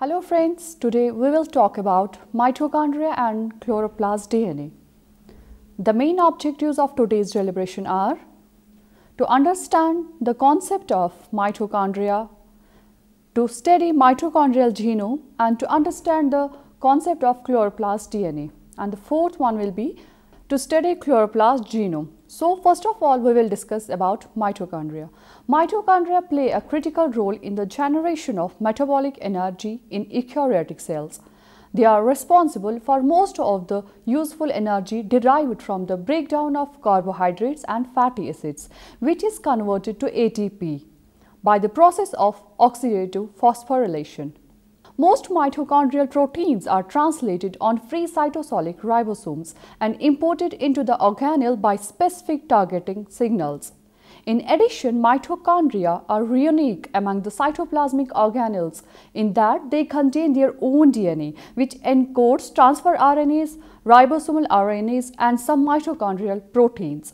Hello friends, today we will talk about mitochondria and chloroplast DNA. The main objectives of today's deliberation are to understand the concept of mitochondria, to study mitochondrial genome and to understand the concept of chloroplast DNA. And the fourth one will be to study chloroplast genome. So first of all, we will discuss about mitochondria. Mitochondria play a critical role in the generation of metabolic energy in eukaryotic cells. They are responsible for most of the useful energy derived from the breakdown of carbohydrates and fatty acids, which is converted to ATP by the process of oxidative phosphorylation. Most mitochondrial proteins are translated on free cytosolic ribosomes and imported into the organelle by specific targeting signals. In addition, mitochondria are unique among the cytoplasmic organelles in that they contain their own DNA which encodes transfer RNAs, ribosomal RNAs and some mitochondrial proteins.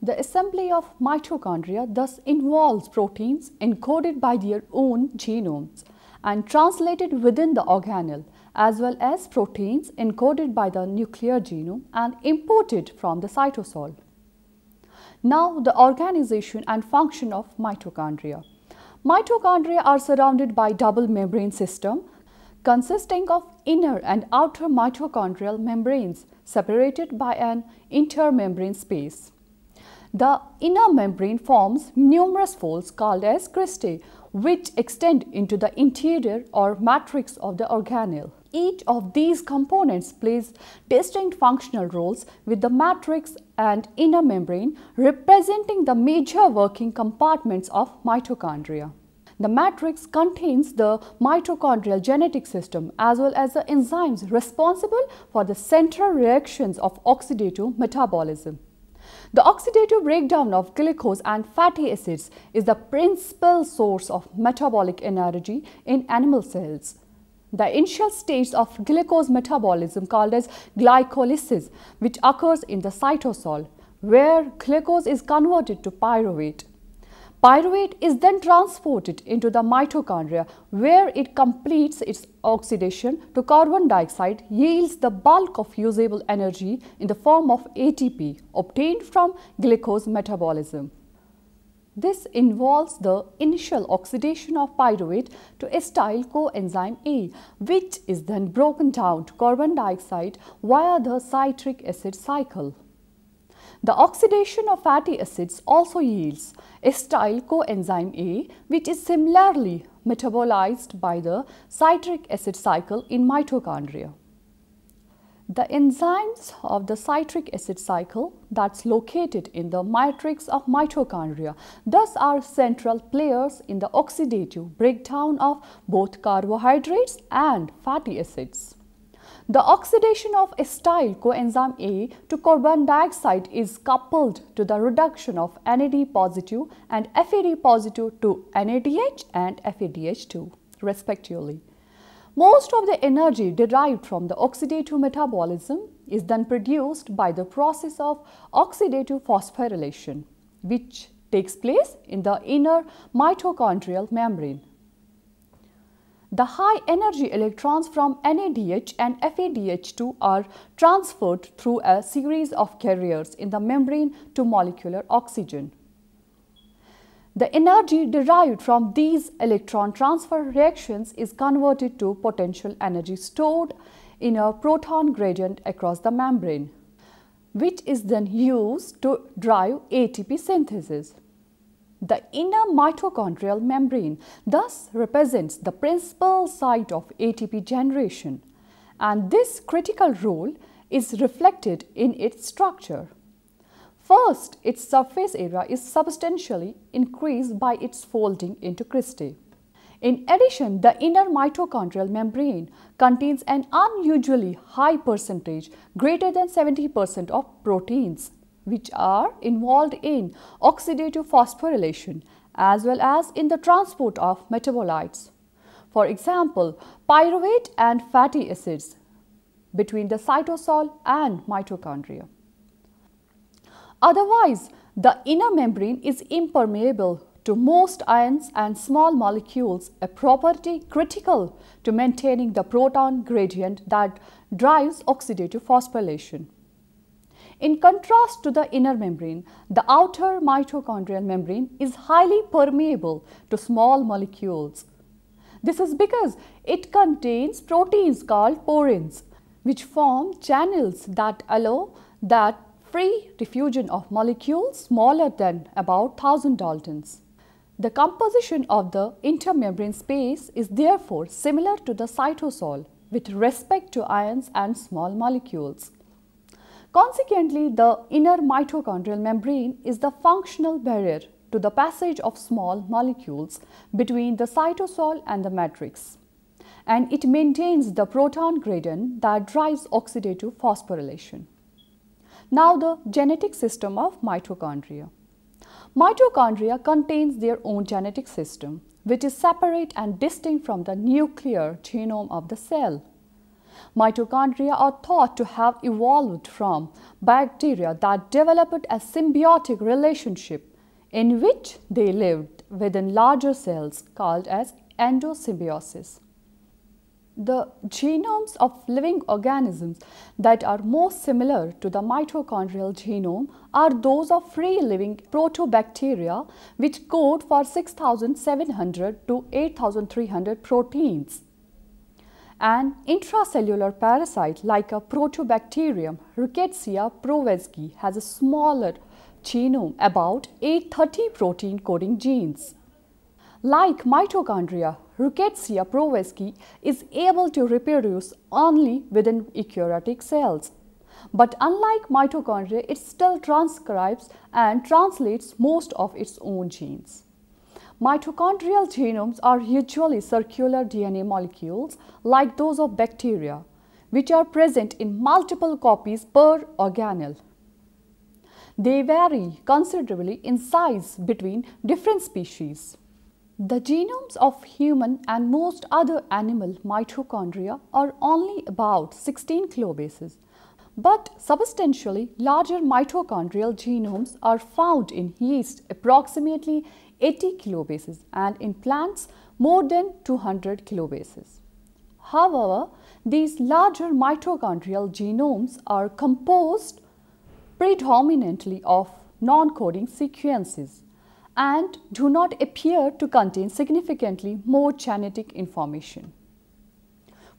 The assembly of mitochondria thus involves proteins encoded by their own genomes and translated within the organelle as well as proteins encoded by the nuclear genome and imported from the cytosol. Now the organization and function of mitochondria. Mitochondria are surrounded by double membrane system consisting of inner and outer mitochondrial membranes separated by an intermembrane space. The inner membrane forms numerous folds called as cristae, which extend into the interior or matrix of the organelle. Each of these components plays distinct functional roles with the matrix and inner membrane representing the major working compartments of mitochondria. The matrix contains the mitochondrial genetic system as well as the enzymes responsible for the central reactions of oxidative metabolism. The oxidative breakdown of glucose and fatty acids is the principal source of metabolic energy in animal cells. The initial stage of glucose metabolism called as glycolysis which occurs in the cytosol where glucose is converted to pyruvate. Pyruvate is then transported into the mitochondria where it completes its oxidation to carbon dioxide yields the bulk of usable energy in the form of ATP obtained from glucose metabolism. This involves the initial oxidation of pyruvate to acyl coenzyme A, which is then broken down to carbon dioxide via the citric acid cycle. The oxidation of fatty acids also yields acyl coenzyme A, which is similarly metabolized by the citric acid cycle in mitochondria. The enzymes of the citric acid cycle that's located in the matrix of mitochondria thus are central players in the oxidative breakdown of both carbohydrates and fatty acids. The oxidation of astyl coenzyme A to carbon dioxide is coupled to the reduction of NAD positive and FAD positive to NADH and FADH2 respectively. Most of the energy derived from the oxidative metabolism is then produced by the process of oxidative phosphorylation which takes place in the inner mitochondrial membrane. The high energy electrons from NADH and FADH2 are transferred through a series of carriers in the membrane to molecular oxygen. The energy derived from these electron transfer reactions is converted to potential energy stored in a proton gradient across the membrane, which is then used to drive ATP synthesis. The inner mitochondrial membrane thus represents the principal site of ATP generation and this critical role is reflected in its structure. First, its surface area is substantially increased by its folding into cristae. In addition, the inner mitochondrial membrane contains an unusually high percentage, greater than 70% of proteins which are involved in oxidative phosphorylation as well as in the transport of metabolites. For example, pyruvate and fatty acids between the cytosol and mitochondria. Otherwise, the inner membrane is impermeable to most ions and small molecules, a property critical to maintaining the proton gradient that drives oxidative phosphorylation. In contrast to the inner membrane, the outer mitochondrial membrane is highly permeable to small molecules. This is because it contains proteins called porins which form channels that allow that free diffusion of molecules smaller than about 1000 Daltons. The composition of the intermembrane space is therefore similar to the cytosol with respect to ions and small molecules. Consequently, the inner mitochondrial membrane is the functional barrier to the passage of small molecules between the cytosol and the matrix and it maintains the proton gradient that drives oxidative phosphorylation. Now the genetic system of mitochondria. Mitochondria contains their own genetic system which is separate and distinct from the nuclear genome of the cell. Mitochondria are thought to have evolved from bacteria that developed a symbiotic relationship in which they lived within larger cells called as endosymbiosis. The genomes of living organisms that are most similar to the mitochondrial genome are those of free-living protobacteria which code for 6700 to 8300 proteins. An intracellular parasite like a Protobacterium rickettsia provezki has a smaller genome, about 830 protein coding genes. Like mitochondria, rickettsia provezki is able to reproduce only within eukaryotic cells. But unlike mitochondria, it still transcribes and translates most of its own genes. Mitochondrial genomes are usually circular DNA molecules like those of bacteria, which are present in multiple copies per organelle. They vary considerably in size between different species. The genomes of human and most other animal mitochondria are only about 16 kilobases, but substantially larger mitochondrial genomes are found in yeast approximately 80 kilobases and in plants more than 200 kilobases. However, these larger mitochondrial genomes are composed predominantly of non-coding sequences and do not appear to contain significantly more genetic information.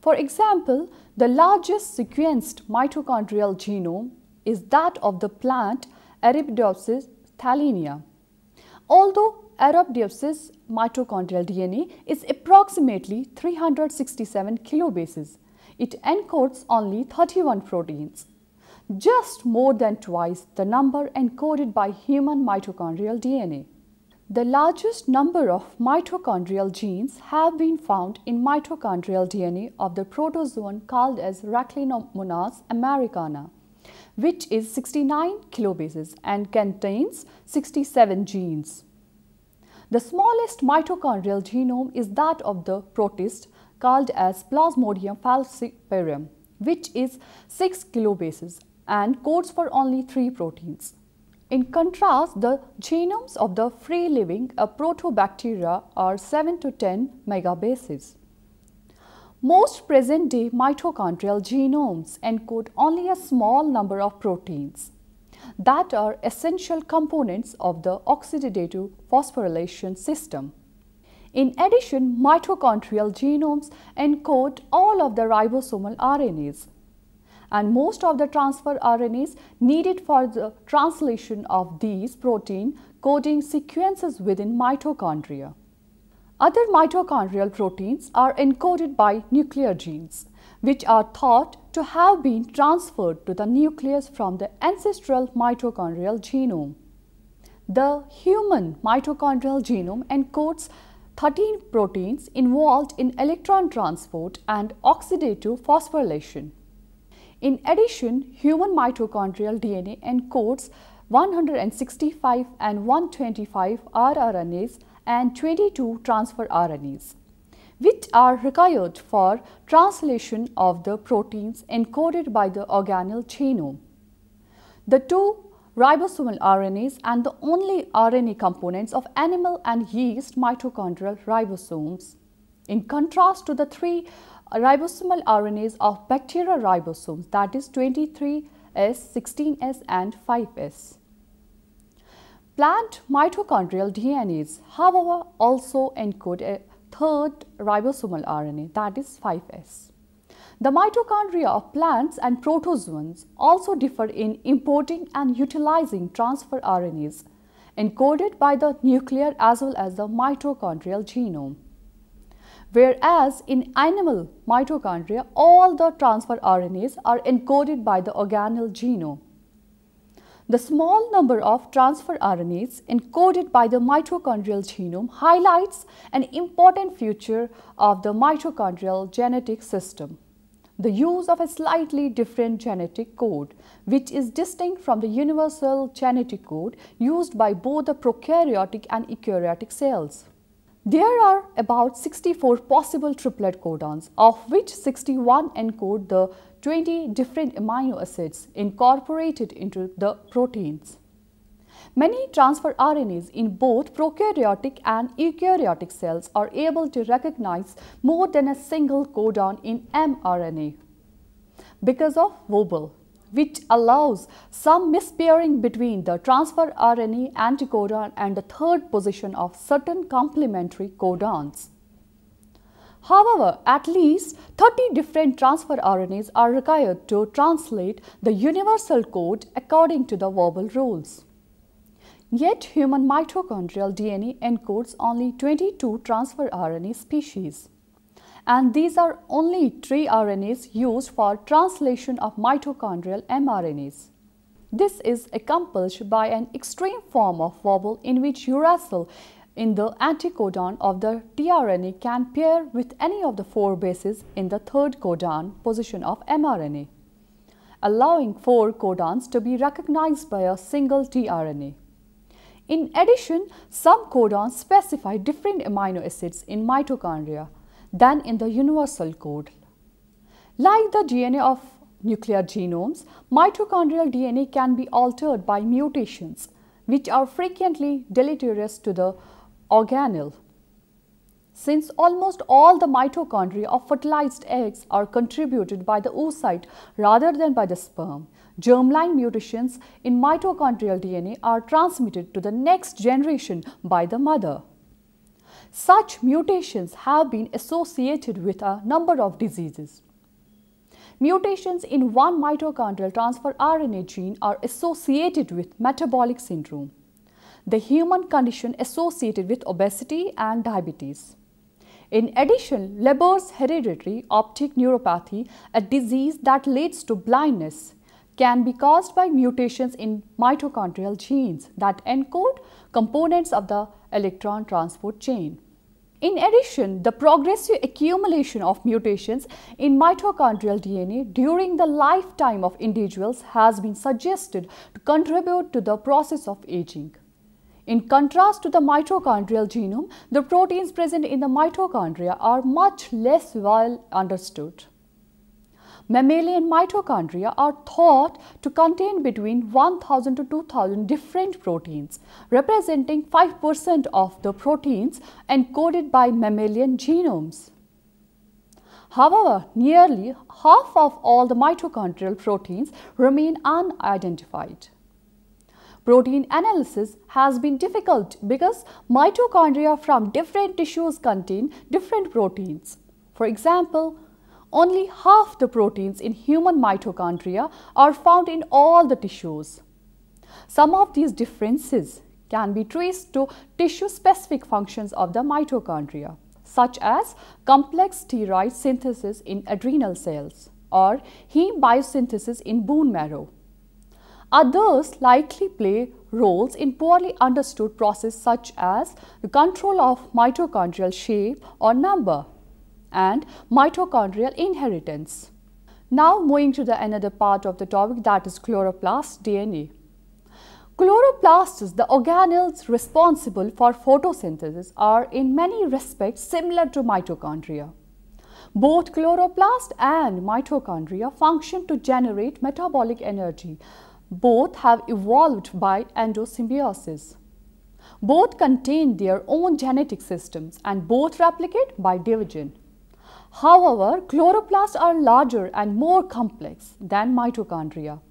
For example, the largest sequenced mitochondrial genome is that of the plant Arabidopsis thaliana. Although Arabidopsis mitochondrial DNA is approximately 367 kilobases. It encodes only 31 proteins, just more than twice the number encoded by human mitochondrial DNA. The largest number of mitochondrial genes have been found in mitochondrial DNA of the protozoan called as Raclinomonas americana, which is 69 kilobases and contains 67 genes. The smallest mitochondrial genome is that of the protist called as Plasmodium falciparum which is 6 kilobases and codes for only 3 proteins. In contrast, the genomes of the free-living protobacteria are 7 to 10 megabases. Most present-day mitochondrial genomes encode only a small number of proteins that are essential components of the oxidative phosphorylation system. In addition, mitochondrial genomes encode all of the ribosomal RNAs and most of the transfer RNAs needed for the translation of these protein coding sequences within mitochondria. Other mitochondrial proteins are encoded by nuclear genes which are thought to have been transferred to the nucleus from the ancestral mitochondrial genome. The human mitochondrial genome encodes 13 proteins involved in electron transport and oxidative phosphorylation. In addition, human mitochondrial DNA encodes 165 and 125 rRNAs and 22 transfer RNAs which are required for translation of the proteins encoded by the organelle genome. The two ribosomal RNAs and the only RNA components of animal and yeast mitochondrial ribosomes. In contrast to the three ribosomal RNAs of bacterial ribosomes that is 23S, 16S and 5S. Plant mitochondrial DNAs however also encode Third, ribosomal RNA, that is 5S. The mitochondria of plants and protozoans also differ in importing and utilizing transfer RNAs encoded by the nuclear as well as the mitochondrial genome. Whereas in animal mitochondria, all the transfer RNAs are encoded by the organelle genome. The small number of transfer RNAs encoded by the mitochondrial genome highlights an important feature of the mitochondrial genetic system. The use of a slightly different genetic code, which is distinct from the universal genetic code used by both the prokaryotic and eukaryotic cells. There are about 64 possible triplet codons, of which 61 encode the 20 different amino acids incorporated into the proteins. Many transfer RNAs in both prokaryotic and eukaryotic cells are able to recognize more than a single codon in mRNA because of Wobble which allows some mispairing between the transfer RNA anticodon and the third position of certain complementary codons. However, at least 30 different transfer RNAs are required to translate the universal code according to the verbal rules. Yet human mitochondrial DNA encodes only 22 transfer RNA species and these are only three RNAs used for translation of mitochondrial mRNAs. This is accomplished by an extreme form of wobble in which uracil in the anticodon of the tRNA can pair with any of the four bases in the third codon position of mRNA, allowing four codons to be recognized by a single tRNA. In addition, some codons specify different amino acids in mitochondria than in the universal code. Like the DNA of nuclear genomes, mitochondrial DNA can be altered by mutations which are frequently deleterious to the organelle. Since almost all the mitochondria of fertilized eggs are contributed by the oocyte rather than by the sperm, germline mutations in mitochondrial DNA are transmitted to the next generation by the mother. Such mutations have been associated with a number of diseases. Mutations in one mitochondrial transfer RNA gene are associated with metabolic syndrome, the human condition associated with obesity and diabetes. In addition, Leber's hereditary optic neuropathy, a disease that leads to blindness, can be caused by mutations in mitochondrial genes that encode components of the electron transport chain. In addition, the progressive accumulation of mutations in mitochondrial DNA during the lifetime of individuals has been suggested to contribute to the process of aging. In contrast to the mitochondrial genome, the proteins present in the mitochondria are much less well understood. Mammalian mitochondria are thought to contain between 1000 to 2000 different proteins, representing 5% of the proteins encoded by mammalian genomes. However, nearly half of all the mitochondrial proteins remain unidentified. Protein analysis has been difficult because mitochondria from different tissues contain different proteins. For example, only half the proteins in human mitochondria are found in all the tissues. Some of these differences can be traced to tissue-specific functions of the mitochondria, such as complex steroid synthesis in adrenal cells or heme biosynthesis in bone marrow. Others likely play roles in poorly understood processes such as the control of mitochondrial shape or number and mitochondrial inheritance. Now moving to the another part of the topic that is chloroplast DNA. Chloroplasts, the organelles responsible for photosynthesis are in many respects similar to mitochondria. Both chloroplast and mitochondria function to generate metabolic energy. Both have evolved by endosymbiosis. Both contain their own genetic systems and both replicate by division. However, chloroplasts are larger and more complex than mitochondria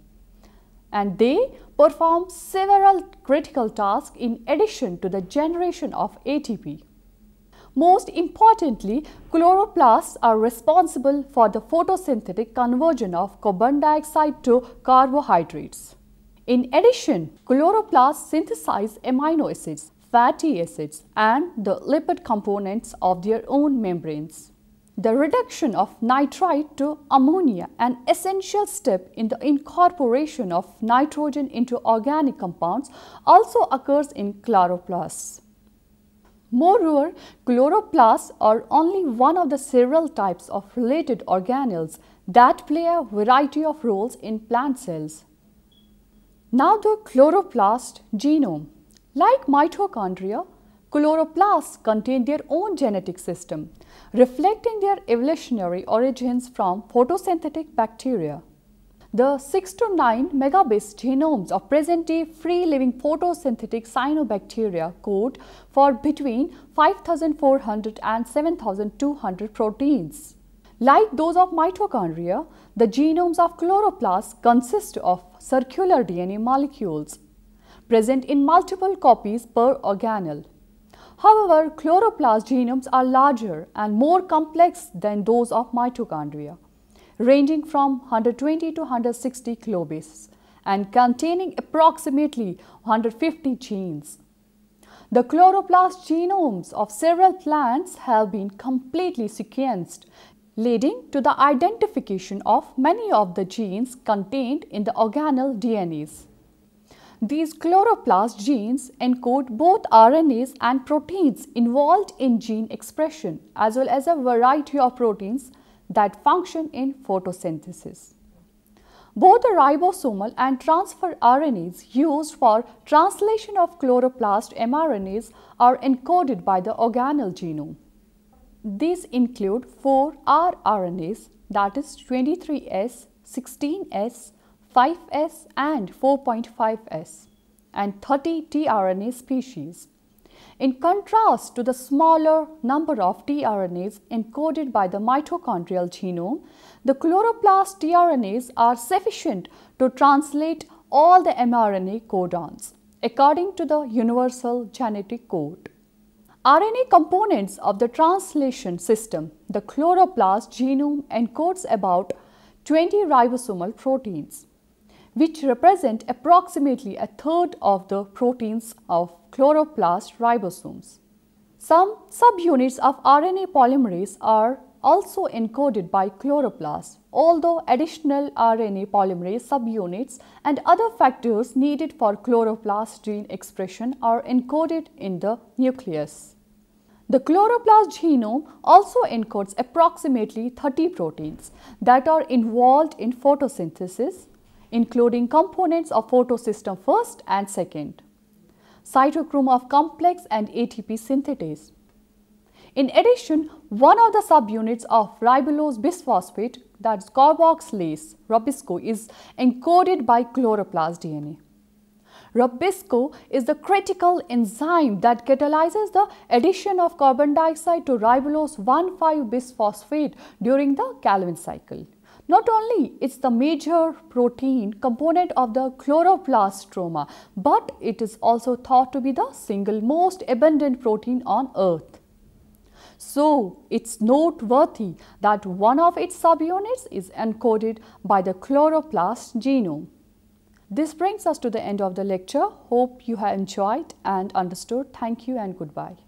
and they perform several critical tasks in addition to the generation of ATP. Most importantly, chloroplasts are responsible for the photosynthetic conversion of carbon dioxide to carbohydrates. In addition, chloroplasts synthesize amino acids, fatty acids and the lipid components of their own membranes. The reduction of nitrite to ammonia, an essential step in the incorporation of nitrogen into organic compounds, also occurs in chloroplasts. Moreover, chloroplasts are only one of the several types of related organelles that play a variety of roles in plant cells. Now the chloroplast genome. Like mitochondria, Chloroplasts contain their own genetic system, reflecting their evolutionary origins from photosynthetic bacteria. The 6 to 9 megabase genomes of present-day free-living photosynthetic cyanobacteria code for between 5,400 and 7,200 proteins. Like those of mitochondria, the genomes of chloroplasts consist of circular DNA molecules present in multiple copies per organelle. However, chloroplast genomes are larger and more complex than those of mitochondria, ranging from 120 to 160 kilobases and containing approximately 150 genes. The chloroplast genomes of several plants have been completely sequenced, leading to the identification of many of the genes contained in the organelle DNAs. These chloroplast genes encode both RNAs and proteins involved in gene expression as well as a variety of proteins that function in photosynthesis. Both the ribosomal and transfer RNAs used for translation of chloroplast mRNAs are encoded by the organelle genome. These include four rRNAs that is 23S, 16S, 5S and 4.5S and 30 tRNA species. In contrast to the smaller number of tRNAs encoded by the mitochondrial genome, the chloroplast tRNAs are sufficient to translate all the mRNA codons according to the universal genetic code. RNA components of the translation system, the chloroplast genome encodes about 20 ribosomal proteins which represent approximately a third of the proteins of chloroplast ribosomes. Some subunits of RNA polymerase are also encoded by chloroplast, although additional RNA polymerase subunits and other factors needed for chloroplast gene expression are encoded in the nucleus. The chloroplast genome also encodes approximately 30 proteins that are involved in photosynthesis, including components of photosystem first and second, cytochrome of complex and ATP synthetase. In addition, one of the subunits of ribulose bisphosphate that is carboxylase, rubisco is encoded by chloroplast DNA. Rubisco is the critical enzyme that catalyzes the addition of carbon dioxide to ribulose 1,5-bisphosphate during the Calvin cycle. Not only it's the major protein component of the chloroplast stroma, but it is also thought to be the single most abundant protein on earth. So, it's noteworthy that one of its subunits is encoded by the chloroplast genome. This brings us to the end of the lecture. Hope you have enjoyed and understood. Thank you and goodbye.